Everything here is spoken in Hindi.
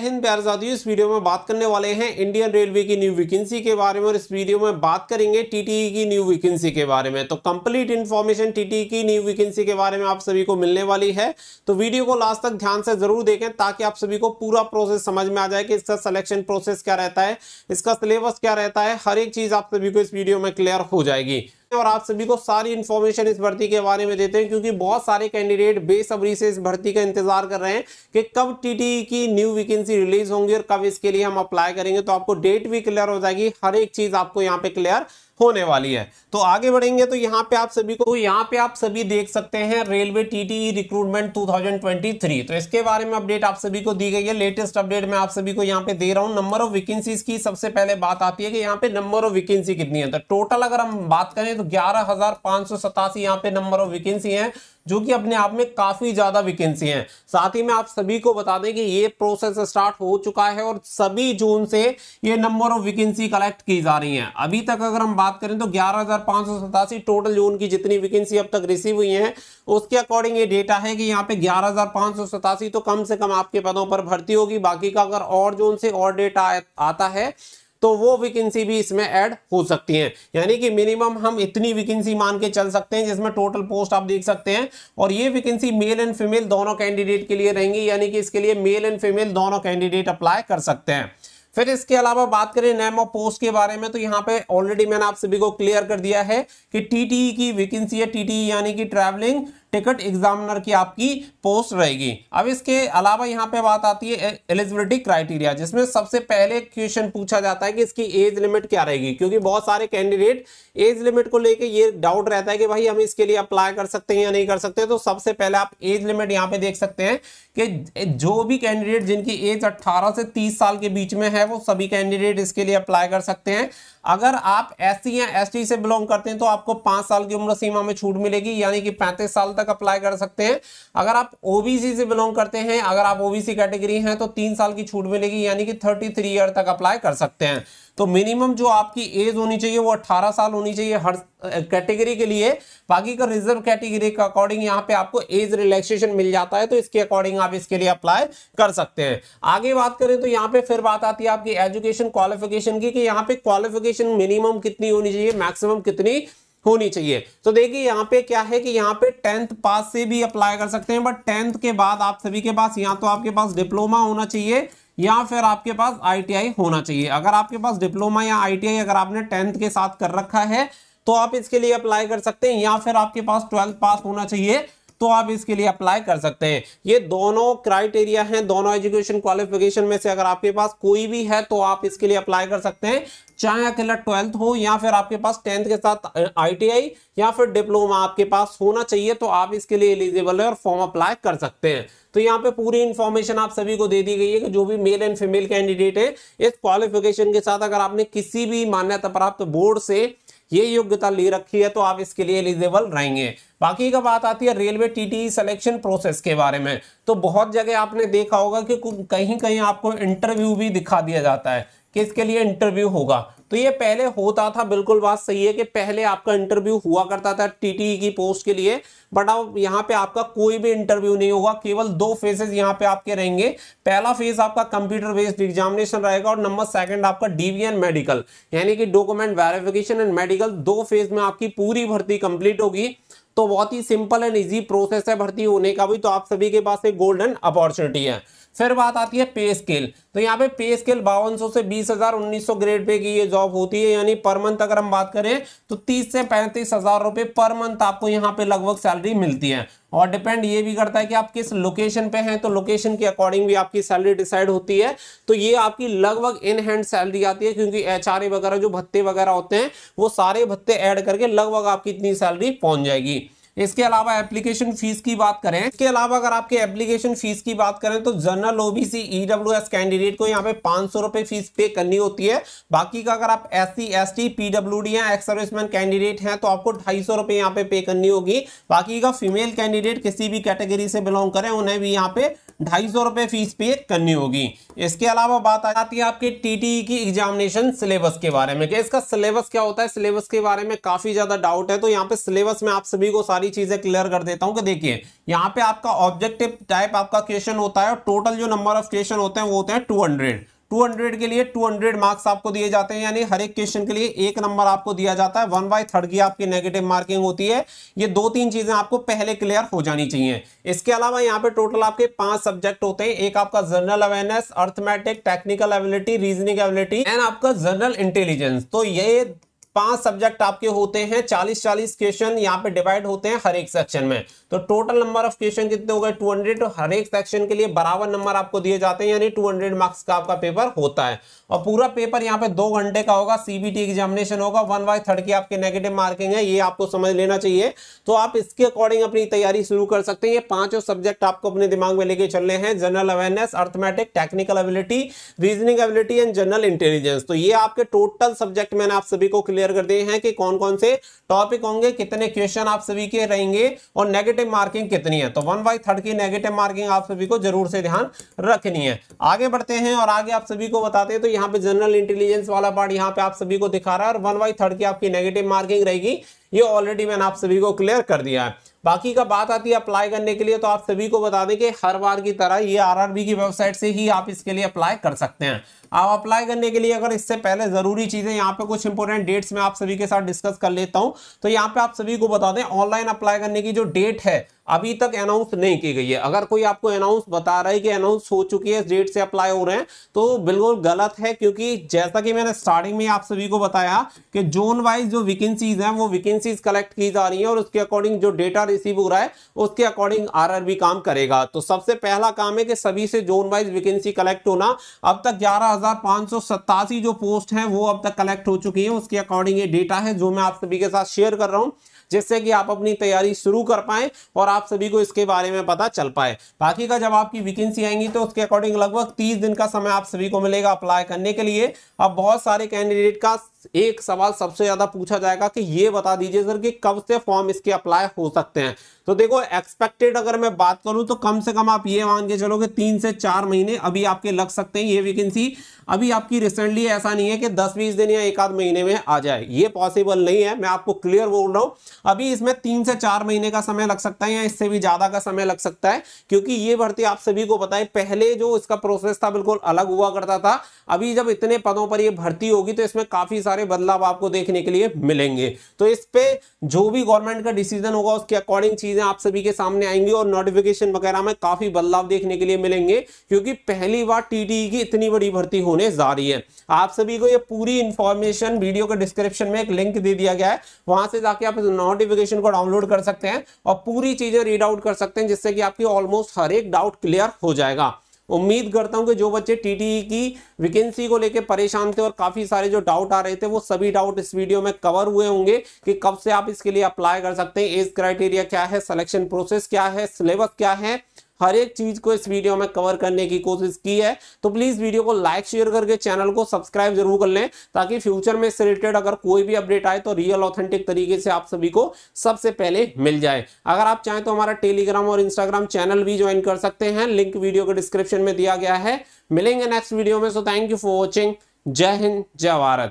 हिंद प्यार साथियों इस वीडियो में बात करने वाले हैं Indian railway new new vacancy के बारे में और इस वीडियो में बात करेंगे टीटीई की न्यू वैकेंसी के बारे में तो कंप्लीट इन्फॉर्मेशन टीटीई की न्यू वैकेंसी के बारे में आप सभी को मिलने वाली है तो वीडियो को लास्ट तक ध्यान से जरूर देखें ताकि आप सभी को पूरा प्रोसेस समझ में आ जाए कि इसका सलेक्शन प्रोसेस क्या रहता है इसका सिलेबस क्या रहता है हर एक चीज आप सभी को इस वीडियो में क्लियर हो जाएगी और आप सभी को सारी इन्फॉर्मेशन इस भर्ती के बारे में देते हैं क्योंकि बहुत सारे कैंडिडेट बेसब्री से इस भर्ती का इंतजार कर रहे हैं कि कब टीटी e की न्यू वैकेंसी रिलीज होंगी और कब इसके लिए हम अप्लाई करेंगे तो आपको डेट भी क्लियर हो जाएगी हर एक चीज आपको यहाँ पे क्लियर होने वाली है तो आगे बढ़ेंगे तो यहाँ पे आप सभी को तो यहाँ पे आप सभी देख सकते हैं रेलवे टीटीई रिक्रूटमेंट 2023 तो इसके बारे में अपडेट आप सभी को दी गई है लेटेस्ट अपडेट मैं आप सभी को यहाँ पे दे रहा हूँ नंबर ऑफ वैकेंसीज की सबसे पहले बात आती है कि यहाँ पे नंबर ऑफ वैकेंसी कितनी है तो टोटल अगर हम बात करें तो ग्यारह हजार पे नंबर ऑफ वैकेंसी है जो कि अपने आप में काफ़ी ज़्यादा वैकेंसी हैं साथ ही में आप सभी को बता दें कि ये प्रोसेस स्टार्ट हो चुका है और सभी जोन से ये नंबर ऑफ वैकेंसी कलेक्ट की जा रही हैं अभी तक अगर हम बात करें तो ग्यारह टोटल जोन की जितनी वैकेंसी अब तक रिसीव हुई है उसके अकॉर्डिंग ये डेटा है कि यहाँ पे ग्यारह तो कम से कम आपके पदों पर भर्ती होगी बाकी का अगर और जोन से और डेटा आता है तो वो वैकेंसी भी इसमें ऐड हो सकती हैं यानी कि मिनिमम हम इतनी वैकेंसी मान के चल सकते हैं जिसमें टोटल पोस्ट आप देख सकते हैं और ये वैकेंसी मेल एंड फीमेल दोनों कैंडिडेट के लिए रहेंगी यानी कि इसके लिए मेल एंड फीमेल दोनों कैंडिडेट अप्लाई कर सकते हैं फिर इसके अलावा बात करें नेम ऑफ पोस्ट के बारे में तो यहाँ पे ऑलरेडी मैंने आप सभी को क्लियर कर दिया है कि टीटीई e की वैकेंसी है टीटी e यानी कि ट्रैवलिंग टिकट एग्जामिनर की आपकी पोस्ट रहेगी अब इसके अलावा यहाँ पे बात आती है एलिजिबिलिटी क्राइटेरिया जिसमें सबसे पहले क्वेश्चन पूछा जाता है कि इसकी एज लिमिट क्या रहेगी क्योंकि बहुत सारे कैंडिडेट एज लिमिट को लेकर ये डाउट रहता है कि भाई हम इसके लिए अप्लाई कर सकते हैं या नहीं कर सकते तो सबसे पहले आप एज लिमिट यहाँ पे देख सकते हैं कि जो भी कैंडिडेट जिनकी एज 18 से 30 साल के बीच में है वो सभी कैंडिडेट इसके लिए अप्लाई कर सकते हैं अगर आप एस या एस से बिलोंग करते हैं तो आपको पांच साल की उम्र सीमा में छूट मिलेगी यानी कि पैंतीस साल तक अप्लाई कर सकते हैं अगर आप ओबीसी से बिलोंग करते हैं अगर आप ओबीसी कैटेगरी हैं तो तीन साल की छूट मिलेगी यानी कि थर्टी ईयर तक अप्लाई कर सकते हैं तो मिनिमम जो आपकी एज होनी चाहिए वो 18 साल होनी चाहिए हर कैटेगरी के लिए बाकी का रिजर्व कैटेगरी के अकॉर्डिंग यहाँ पे आपको एज रिलैक्सेशन मिल जाता है तो इसके अकॉर्डिंग आप इसके लिए अप्लाई कर सकते हैं आगे बात करें तो यहाँ पे फिर बात आती है आपकी एजुकेशन क्वालिफिकेशन की कि यहाँ पे क्वालिफिकेशन मिनिमम कितनी होनी चाहिए मैक्सिमम कितनी होनी चाहिए तो देखिए यहाँ पे क्या है कि यहाँ पे टेंथ पास से भी अप्लाई कर सकते हैं बट टेंथ के बाद आप सभी के पास यहाँ तो आपके पास डिप्लोमा होना चाहिए या फिर आपके पास आईटीआई होना चाहिए अगर आपके पास डिप्लोमा या आईटीआई अगर आपने टेंथ के साथ कर रखा है तो आप इसके लिए अप्लाई कर सकते हैं या फिर आपके पास ट्वेल्थ पास होना चाहिए तो आप इसके लिए अप्लाई कर सकते हैं ये दोनों क्राइटेरिया हैं दोनों एजुकेशन क्वालिफिकेशन में से अगर आपके पास कोई भी है तो आप इसके लिए अप्लाई कर सकते हैं चाहे अकेला ट्वेल्थ हो या फिर आपके पास टेंथ के साथ आईटीआई या फिर डिप्लोमा आपके पास होना चाहिए तो आप इसके लिए एलिजिबल है और फॉर्म अप्लाई कर सकते हैं तो यहाँ पे पूरी इन्फॉर्मेशन आप सभी को दे दी गई है कि जो भी मेल एंड फीमेल कैंडिडेट है इस क्वालिफिकेशन के साथ अगर आपने किसी भी मान्यता प्राप्त बोर्ड से ये योग्यता ले रखी है तो आप इसके लिए एलिजिबल रहेंगे बाकी का बात आती है रेलवे टीटीई सिलेक्शन प्रोसेस के बारे में तो बहुत जगह आपने देखा होगा कि कहीं कहीं आपको इंटरव्यू भी दिखा दिया जाता है किसके लिए इंटरव्यू होगा तो ये पहले होता था बिल्कुल बात सही है कि पहले आपका इंटरव्यू हुआ करता था टी e की पोस्ट के लिए बट अब यहाँ पे आपका कोई भी इंटरव्यू नहीं होगा केवल दो फेजेस यहाँ पे आपके रहेंगे पहला फेज आपका कंप्यूटर बेस्ड एग्जामिनेशन रहेगा और नंबर सेकंड आपका डीवीएन मेडिकल यानी कि डॉक्यूमेंट वेरिफिकेशन एंड मेडिकल दो फेज में आपकी पूरी भर्ती कंप्लीट होगी तो बहुत ही सिंपल एंड इजी प्रोसेस है भर्ती होने का भी तो आप सभी के पास एक गोल्डन अपॉर्चुनिटी है फिर बात आती है पे स्केल तो यहाँ पे पे स्केल बावन से बीस हजार उन्नीस सौ ग्रेड पे की ये जॉब होती है यानी पर मंथ अगर हम बात करें तो तीस से पैंतीस हजार रुपये पर मंथ आपको यहाँ पे लगभग सैलरी मिलती है और डिपेंड ये भी करता है कि आप किस लोकेशन पे हैं तो लोकेशन के अकॉर्डिंग भी आपकी सैलरी डिसाइड होती है तो ये आपकी लगभग इन हैंड सैलरी आती है क्योंकि एच वगैरह जो भत्ते वगैरह होते हैं वो सारे भत्ते ऐड करके लगभग आपकी इतनी सैलरी पहुंच जाएगी इसके अलावा एप्लीकेशन फीस की बात करें इसके अलावा अगर आपके एप्लीकेशन फीस की बात करें तो जनरल ओबीसी ईडब्ल्यू कैंडिडेट को यहाँ पे पांच सौ रुपए फीस पे करनी होती है बाकी का अगर आप S C S T PW D ex serviceman candidate हैं तो आपको ढाई सौ रुपए यहाँ पे पे करनी होगी बाकी का फीमेल कैंडिडेट किसी भी कैटेगरी से बिलोंग करें उन्हें भी यहाँ पे ढाई सौ रुपये फीस पे करनी होगी इसके अलावा बात आ जाती है आपके टीटी e की एग्जामिनेशन सिलेबस के बारे में कि इसका सिलेबस क्या होता है सिलेबस के बारे में काफी ज्यादा डाउट है तो यहाँ पे सिलेबस में आप सभी को सारी चीजें क्लियर कर देता हूँ कि देखिए यहाँ पे आपका ऑब्जेक्टिव टाइप आपका क्वेश्चन होता है और टोटल जो नंबर ऑफ क्वेश्चन होते हैं वो होते हैं टू 200 के लिए 200 मार्क्स आपको दिए जाते हैं यानी हर एक क्वेश्चन के लिए एक नंबर आपको दिया जाता है वन बाई थर्ड की आपकी नेगेटिव मार्किंग होती है ये दो तीन चीजें आपको पहले क्लियर हो जानी चाहिए इसके अलावा यहाँ पे टोटल आपके पांच सब्जेक्ट होते हैं एक आपका general awareness arithmetic technical ability reasoning ability and आपका जनरल इंटेलिजेंस तो ये पांच सब्जेक्ट आपके होते हैं चालीस चालीस क्वेश्चन यहाँ पे डिवाइड होते हैं हर एक सेक्शन में तो टोटल नंबर ऑफ क्वेश्चन कितने हो गए टू हंड्रेड तो हर एक सेक्शन के लिए बराबर नंबर आपको दिए जाते हैं यानी टू हंड्रेड मार्क्स का आपका पेपर होता है और पूरा पेपर यहाँ पे दो घंटे का होगा सीबीटी एग्जामिनेशन होगा वन बाय थर्ड की आपके नेगेटिव मार्किंग है ये आपको समझ लेना चाहिए तो आप इसके अकॉर्डिंग अपनी तैयारी शुरू कर सकते हैं ये पांचों सब्जेक्ट आपको अपने दिमाग में लेके चलने हैं general awareness arithmetic technical ability reasoning ability and general intelligence तो ये आपके टोटल सब्जेक्ट मैंने आप सभी को क्लियर क्लियर कर दिए हैं कि कौन कौन से टॉपिक होंगे कितने क्वेश्चन आप सभी के रहेंगे और नेगेटिव मार्किंग कितनी है तो वन बाई थर्ड की नेगेटिव मार्किंग आप सभी को जरूर से ध्यान रखनी है आगे बढ़ते हैं और आगे आप सभी को बताते हैं तो यहाँ पे जनरल इंटेलिजेंस वाला पार्ट यहाँ पे आप सभी को दिखा रहा है और वन बाई थर्ड की आपकी नेगेटिव मार्किंग रहेगी ये ऑलरेडी मैंने आप सभी को क्लियर कर दिया है बाकी का बात आती है अप्लाई करने के लिए तो आप सभी को बता दें कि हर बार की तरह ये आरआरबी की वेबसाइट से ही आप इसके लिए अप्लाई कर सकते हैं आप अप्लाई करने के लिए अगर इससे पहले ज़रूरी चीज़ें यहाँ पे कुछ इंपॉर्टेंट डेट्स में आप सभी के साथ डिस्कस कर लेता हूँ तो यहाँ पे आप सभी को बता दें ऑनलाइन अप्लाई करने की जो डेट है अभी तक अनाउंस नहीं की गई है अगर कोई आपको अनाउंस बता रहा है कि अनाउंस हो चुकी है डेट से अप्लाई हो रहे हैं तो बिल्कुल गलत है क्योंकि जैसा कि मैंने स्टार्टिंग में आप सभी को बताया कि जोन वाइज जो वैकेंसीज हैं वो वैकेंसीज कलेक्ट की जा रही है और उसके अकॉर्डिंग जो डेटा रिसीव हो रहा है उसके अकॉर्डिंग आर काम करेगा तो सबसे पहला काम है कि सभी से जोन वाइज वैकेंसी कलेक्ट होना अब तक ग्यारह जो पोस्ट है वो अब तक कलेक्ट हो चुकी है उसके अकॉर्डिंग ये डेटा है जो मैं आप सभी के साथ शेयर कर रहा हूँ जिससे कि आप अपनी तैयारी शुरू कर पाए और आप सभी को इसके बारे में पता चल पाए बाकी का जब आपकी वैकेंसी आएंगी तो उसके अकॉर्डिंग लगभग तीस दिन का समय आप सभी को मिलेगा अप्लाई करने के लिए अब बहुत सारे कैंडिडेट का एक सवाल सबसे ज़्यादा पूछा जाएगा कि ये बता दीजिए सर कि कब से फॉर्म इसके अप्लाई हो सकते हैं तो देखो एक्सपेक्टेड अगर मैं बात करूं तो कम से कम आप ये मान के चलो कि तीन से चार महीने अभी आपके लग सकते हैं ये वैकेंसी अभी आपकी रिसेंटली ऐसा नहीं है कि दस बीस दिन या एक आध महीने में आ जाए ये पॉसिबल नहीं है मैं आपको क्लियर बोल रहा हूँ अभी इसमें तीन से चार महीने का समय लग सकता है या इससे भी ज़्यादा का समय लग सकता है क्योंकि ये भर्ती आप सभी को बताए पहले जो इसका प्रोसेस था बिल्कुल अलग हुआ करता था अभी जब इतने पदों पर यह भर्ती होगी तो इसमें काफ़ी सारे बदलाव आपको देखने के लिए मिलेंगे तो इस पर जो भी गवर्नमेंट का डिसीजन होगा उसके अकॉर्डिंग चीज़ें आप सभी के सामने आएंगी और नोटिफिकेशन वगैरह में काफ़ी बदलाव देखने के लिए मिलेंगे क्योंकि पहली बार टी e की इतनी बड़ी भर्ती होने जा रही है आप सभी को ये पूरी इंफॉर्मेशन वीडियो के डिस्क्रिप्शन में एक लिंक दे दिया गया है वहां से जाके आप नोट नोटिफिकेशन को डाउनलोड कर सकते हैं और पूरी चीजें रीड आउट कर सकते हैं जिससे कि आपकी ऑलमोस्ट हर एक डाउट क्लियर हो जाएगा उम्मीद करता हूं कि जो बच्चे टीटीई e की वैकेंसी को लेकर परेशान थे और काफी सारे जो डाउट आ रहे थे वो सभी डाउट इस वीडियो में कवर हुए होंगे कि कब से आप इसके लिए अप्लाई कर सकते हैं एज क्राइटेरिया क्या है सिलेक्शन प्रोसेस क्या है सिलेबस क्या है हर एक चीज को इस वीडियो में कवर करने की कोशिश की है तो प्लीज वीडियो को लाइक शेयर करके चैनल को सब्सक्राइब जरूर कर लें ताकि फ्यूचर में इससे रिलेटेड अगर कोई भी अपडेट आए तो रियल ऑथेंटिक तरीके से आप सभी को सबसे पहले मिल जाए अगर आप चाहें तो हमारा टेलीग्राम और इंस्टाग्राम चैनल भी ज्वाइन कर सकते हैं लिंक वीडियो के डिस्क्रिप्शन में दिया गया है मिलेंगे नेक्स्ट वीडियो में so thank you for watching जय हिंद जय भारत